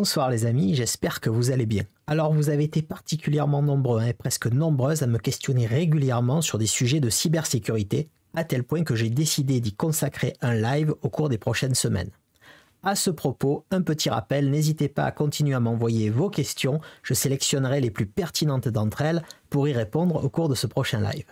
Bonsoir les amis, j'espère que vous allez bien. Alors vous avez été particulièrement nombreux hein, et presque nombreuses à me questionner régulièrement sur des sujets de cybersécurité, à tel point que j'ai décidé d'y consacrer un live au cours des prochaines semaines. À ce propos, un petit rappel, n'hésitez pas à continuer à m'envoyer vos questions, je sélectionnerai les plus pertinentes d'entre elles pour y répondre au cours de ce prochain live.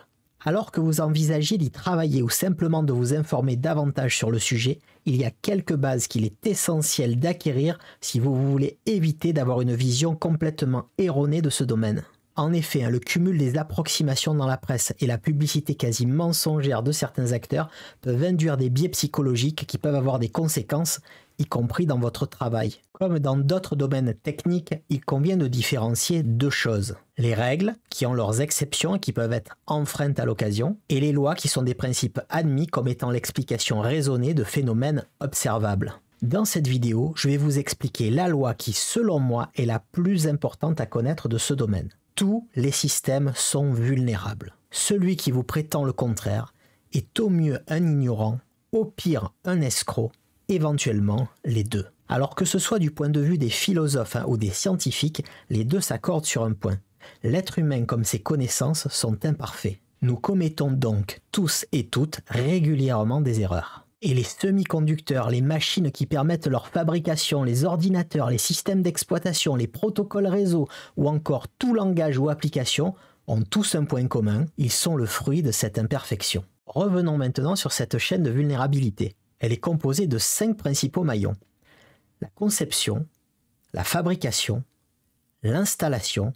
Alors que vous envisagez d'y travailler ou simplement de vous informer davantage sur le sujet, il y a quelques bases qu'il est essentiel d'acquérir si vous voulez éviter d'avoir une vision complètement erronée de ce domaine. En effet, hein, le cumul des approximations dans la presse et la publicité quasi mensongère de certains acteurs peuvent induire des biais psychologiques qui peuvent avoir des conséquences y compris dans votre travail. Comme dans d'autres domaines techniques, il convient de différencier deux choses. Les règles, qui ont leurs exceptions et qui peuvent être enfreintes à l'occasion, et les lois, qui sont des principes admis comme étant l'explication raisonnée de phénomènes observables. Dans cette vidéo, je vais vous expliquer la loi qui, selon moi, est la plus importante à connaître de ce domaine. Tous les systèmes sont vulnérables. Celui qui vous prétend le contraire est au mieux un ignorant, au pire un escroc, éventuellement les deux. Alors que ce soit du point de vue des philosophes hein, ou des scientifiques, les deux s'accordent sur un point. L'être humain comme ses connaissances sont imparfaits. Nous commettons donc tous et toutes régulièrement des erreurs. Et les semi-conducteurs, les machines qui permettent leur fabrication, les ordinateurs, les systèmes d'exploitation, les protocoles réseau ou encore tout langage ou application ont tous un point commun, ils sont le fruit de cette imperfection. Revenons maintenant sur cette chaîne de vulnérabilité elle est composée de cinq principaux maillons. La conception, la fabrication, l'installation,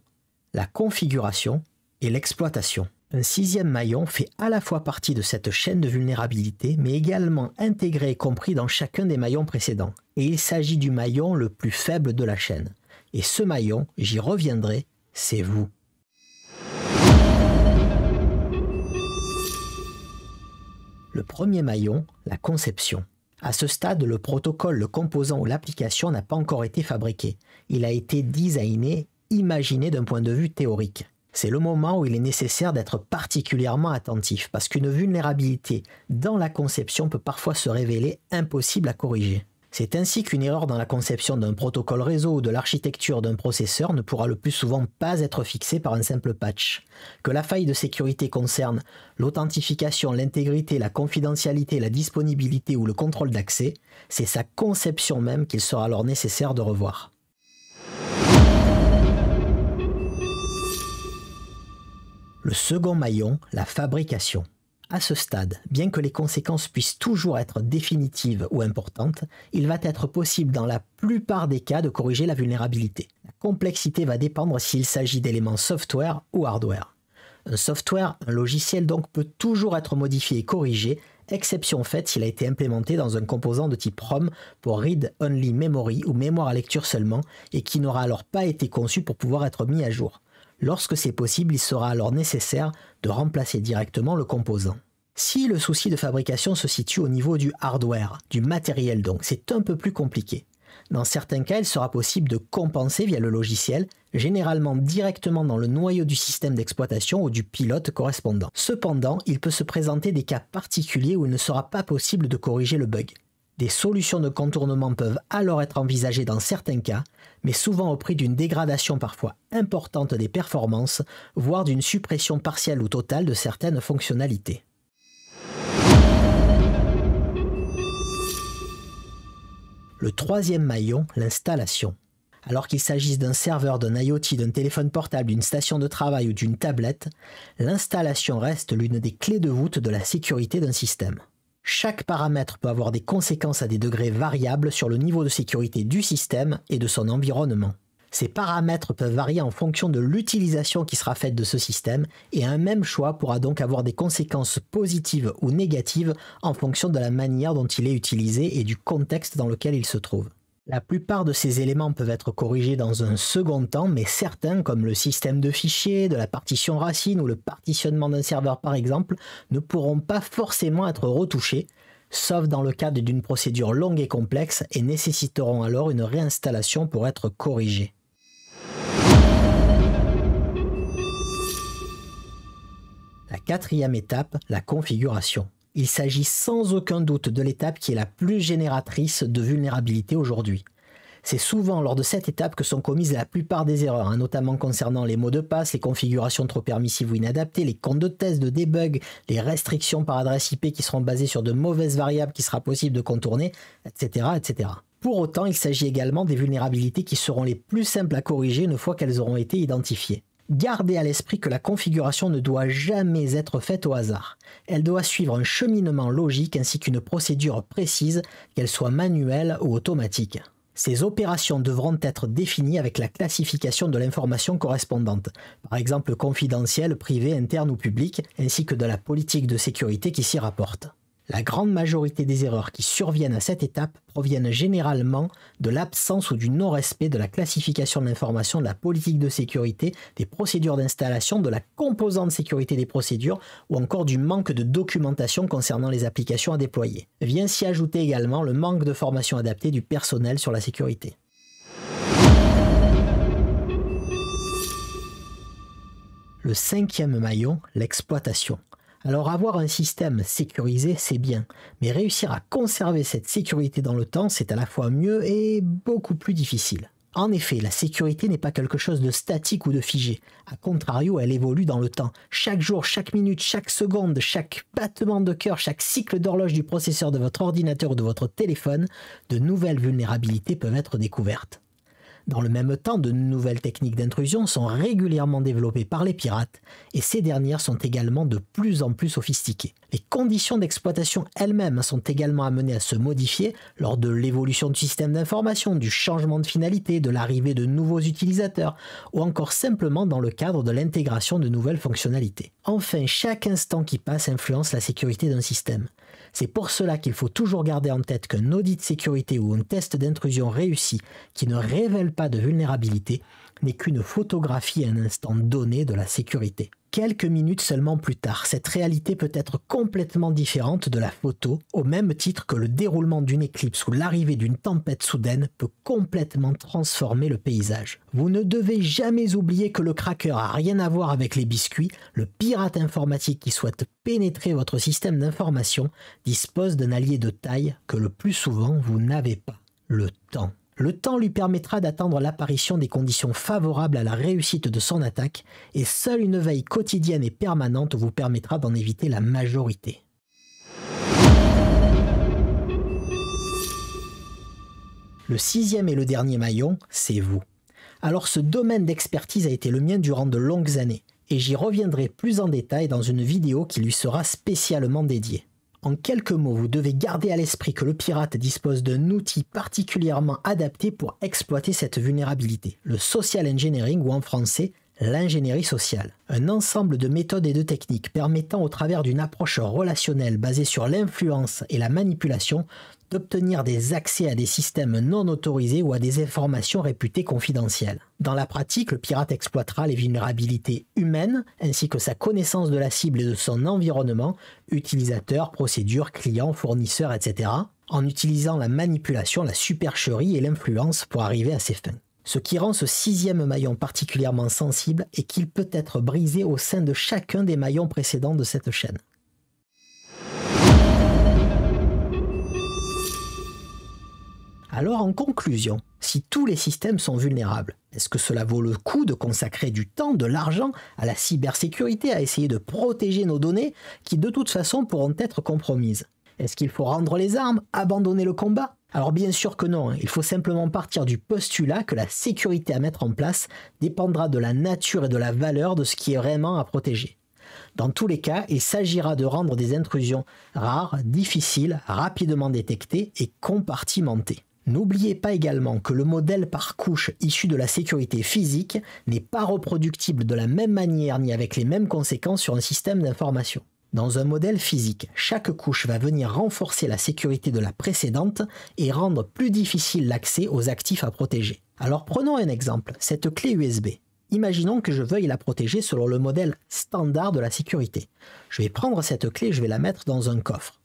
la configuration et l'exploitation. Un sixième maillon fait à la fois partie de cette chaîne de vulnérabilité, mais également intégré et compris dans chacun des maillons précédents. Et il s'agit du maillon le plus faible de la chaîne. Et ce maillon, j'y reviendrai, c'est vous. Le premier maillon, la conception. À ce stade, le protocole, le composant ou l'application n'a pas encore été fabriqué. Il a été designé, imaginé d'un point de vue théorique. C'est le moment où il est nécessaire d'être particulièrement attentif, parce qu'une vulnérabilité dans la conception peut parfois se révéler impossible à corriger. C'est ainsi qu'une erreur dans la conception d'un protocole réseau ou de l'architecture d'un processeur ne pourra le plus souvent pas être fixée par un simple patch. Que la faille de sécurité concerne l'authentification, l'intégrité, la confidentialité, la disponibilité ou le contrôle d'accès, c'est sa conception même qu'il sera alors nécessaire de revoir. Le second maillon, la fabrication. À ce stade, bien que les conséquences puissent toujours être définitives ou importantes, il va être possible dans la plupart des cas de corriger la vulnérabilité. La complexité va dépendre s'il s'agit d'éléments software ou hardware. Un software, un logiciel donc, peut toujours être modifié et corrigé, exception faite s'il a été implémenté dans un composant de type ROM pour Read Only Memory ou mémoire à lecture seulement, et qui n'aura alors pas été conçu pour pouvoir être mis à jour. Lorsque c'est possible, il sera alors nécessaire de remplacer directement le composant. Si le souci de fabrication se situe au niveau du hardware, du matériel donc, c'est un peu plus compliqué. Dans certains cas, il sera possible de compenser via le logiciel, généralement directement dans le noyau du système d'exploitation ou du pilote correspondant. Cependant, il peut se présenter des cas particuliers où il ne sera pas possible de corriger le bug. Des solutions de contournement peuvent alors être envisagées dans certains cas, mais souvent au prix d'une dégradation parfois importante des performances, voire d'une suppression partielle ou totale de certaines fonctionnalités. Le troisième maillon, l'installation. Alors qu'il s'agisse d'un serveur, d'un IoT, d'un téléphone portable, d'une station de travail ou d'une tablette, l'installation reste l'une des clés de voûte de la sécurité d'un système. Chaque paramètre peut avoir des conséquences à des degrés variables sur le niveau de sécurité du système et de son environnement. Ces paramètres peuvent varier en fonction de l'utilisation qui sera faite de ce système et un même choix pourra donc avoir des conséquences positives ou négatives en fonction de la manière dont il est utilisé et du contexte dans lequel il se trouve. La plupart de ces éléments peuvent être corrigés dans un second temps, mais certains, comme le système de fichiers, de la partition racine ou le partitionnement d'un serveur par exemple, ne pourront pas forcément être retouchés, sauf dans le cadre d'une procédure longue et complexe et nécessiteront alors une réinstallation pour être corrigés. La quatrième étape, la configuration. Il s'agit sans aucun doute de l'étape qui est la plus génératrice de vulnérabilités aujourd'hui. C'est souvent lors de cette étape que sont commises la plupart des erreurs, hein, notamment concernant les mots de passe, les configurations trop permissives ou inadaptées, les comptes de test, de debug, les restrictions par adresse IP qui seront basées sur de mauvaises variables qui sera possible de contourner, etc. etc. Pour autant, il s'agit également des vulnérabilités qui seront les plus simples à corriger une fois qu'elles auront été identifiées. Gardez à l'esprit que la configuration ne doit jamais être faite au hasard. Elle doit suivre un cheminement logique ainsi qu'une procédure précise, qu'elle soit manuelle ou automatique. Ces opérations devront être définies avec la classification de l'information correspondante, par exemple confidentielle, privée, interne ou publique, ainsi que de la politique de sécurité qui s'y rapporte. La grande majorité des erreurs qui surviennent à cette étape proviennent généralement de l'absence ou du non-respect de la classification de l'information, de la politique de sécurité, des procédures d'installation, de la composante sécurité des procédures ou encore du manque de documentation concernant les applications à déployer. Vient s'y ajouter également le manque de formation adaptée du personnel sur la sécurité. Le cinquième maillon, l'exploitation. Alors avoir un système sécurisé, c'est bien, mais réussir à conserver cette sécurité dans le temps, c'est à la fois mieux et beaucoup plus difficile. En effet, la sécurité n'est pas quelque chose de statique ou de figé. A contrario, elle évolue dans le temps. Chaque jour, chaque minute, chaque seconde, chaque battement de cœur, chaque cycle d'horloge du processeur de votre ordinateur ou de votre téléphone, de nouvelles vulnérabilités peuvent être découvertes. Dans le même temps, de nouvelles techniques d'intrusion sont régulièrement développées par les pirates et ces dernières sont également de plus en plus sophistiquées. Les conditions d'exploitation elles-mêmes sont également amenées à se modifier lors de l'évolution du système d'information, du changement de finalité, de l'arrivée de nouveaux utilisateurs ou encore simplement dans le cadre de l'intégration de nouvelles fonctionnalités. Enfin, chaque instant qui passe influence la sécurité d'un système. C'est pour cela qu'il faut toujours garder en tête qu'un audit de sécurité ou un test d'intrusion réussi qui ne révèle pas de vulnérabilité n'est qu'une photographie à un instant donné de la sécurité. Quelques minutes seulement plus tard, cette réalité peut être complètement différente de la photo, au même titre que le déroulement d'une éclipse ou l'arrivée d'une tempête soudaine peut complètement transformer le paysage. Vous ne devez jamais oublier que le cracker a rien à voir avec les biscuits, le pirate informatique qui souhaite pénétrer votre système d'information dispose d'un allié de taille que le plus souvent vous n'avez pas, le temps le temps lui permettra d'attendre l'apparition des conditions favorables à la réussite de son attaque et seule une veille quotidienne et permanente vous permettra d'en éviter la majorité. Le sixième et le dernier maillon, c'est vous. Alors ce domaine d'expertise a été le mien durant de longues années, et j'y reviendrai plus en détail dans une vidéo qui lui sera spécialement dédiée. En quelques mots, vous devez garder à l'esprit que le pirate dispose d'un outil particulièrement adapté pour exploiter cette vulnérabilité, le social engineering ou en français l'ingénierie sociale. Un ensemble de méthodes et de techniques permettant au travers d'une approche relationnelle basée sur l'influence et la manipulation d'obtenir des accès à des systèmes non autorisés ou à des informations réputées confidentielles. Dans la pratique, le pirate exploitera les vulnérabilités humaines ainsi que sa connaissance de la cible et de son environnement, utilisateurs, procédures, clients, fournisseurs, etc., en utilisant la manipulation, la supercherie et l'influence pour arriver à ses fins. Ce qui rend ce sixième maillon particulièrement sensible est qu'il peut être brisé au sein de chacun des maillons précédents de cette chaîne. Alors en conclusion, si tous les systèmes sont vulnérables, est-ce que cela vaut le coup de consacrer du temps, de l'argent à la cybersécurité, à essayer de protéger nos données qui de toute façon pourront être compromises Est-ce qu'il faut rendre les armes, abandonner le combat alors bien sûr que non, hein. il faut simplement partir du postulat que la sécurité à mettre en place dépendra de la nature et de la valeur de ce qui est vraiment à protéger. Dans tous les cas, il s'agira de rendre des intrusions rares, difficiles, rapidement détectées et compartimentées. N'oubliez pas également que le modèle par couche issu de la sécurité physique n'est pas reproductible de la même manière ni avec les mêmes conséquences sur un système d'information. Dans un modèle physique, chaque couche va venir renforcer la sécurité de la précédente et rendre plus difficile l'accès aux actifs à protéger. Alors prenons un exemple, cette clé USB. Imaginons que je veuille la protéger selon le modèle standard de la sécurité. Je vais prendre cette clé et je vais la mettre dans un coffre.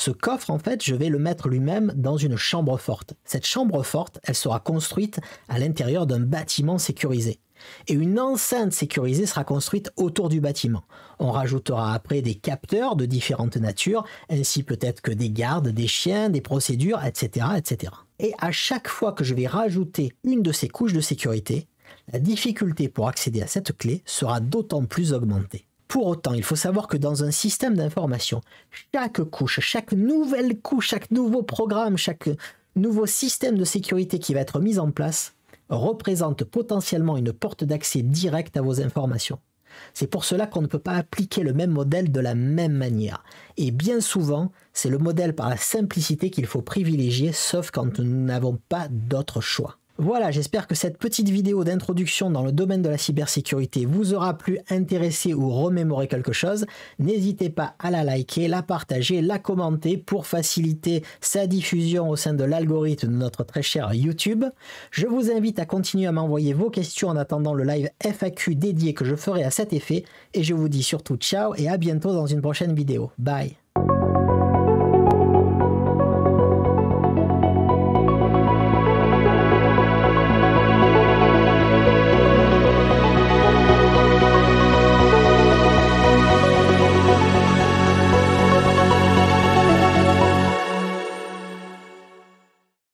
Ce coffre, en fait, je vais le mettre lui-même dans une chambre forte. Cette chambre forte, elle sera construite à l'intérieur d'un bâtiment sécurisé. Et une enceinte sécurisée sera construite autour du bâtiment. On rajoutera après des capteurs de différentes natures, ainsi peut-être que des gardes, des chiens, des procédures, etc., etc. Et à chaque fois que je vais rajouter une de ces couches de sécurité, la difficulté pour accéder à cette clé sera d'autant plus augmentée. Pour autant, il faut savoir que dans un système d'information, chaque couche, chaque nouvelle couche, chaque nouveau programme, chaque nouveau système de sécurité qui va être mis en place représente potentiellement une porte d'accès directe à vos informations. C'est pour cela qu'on ne peut pas appliquer le même modèle de la même manière. Et bien souvent, c'est le modèle par la simplicité qu'il faut privilégier, sauf quand nous n'avons pas d'autre choix. Voilà, j'espère que cette petite vidéo d'introduction dans le domaine de la cybersécurité vous aura plu, intéressé ou remémoré quelque chose. N'hésitez pas à la liker, la partager, la commenter pour faciliter sa diffusion au sein de l'algorithme de notre très cher YouTube. Je vous invite à continuer à m'envoyer vos questions en attendant le live FAQ dédié que je ferai à cet effet. Et je vous dis surtout ciao et à bientôt dans une prochaine vidéo. Bye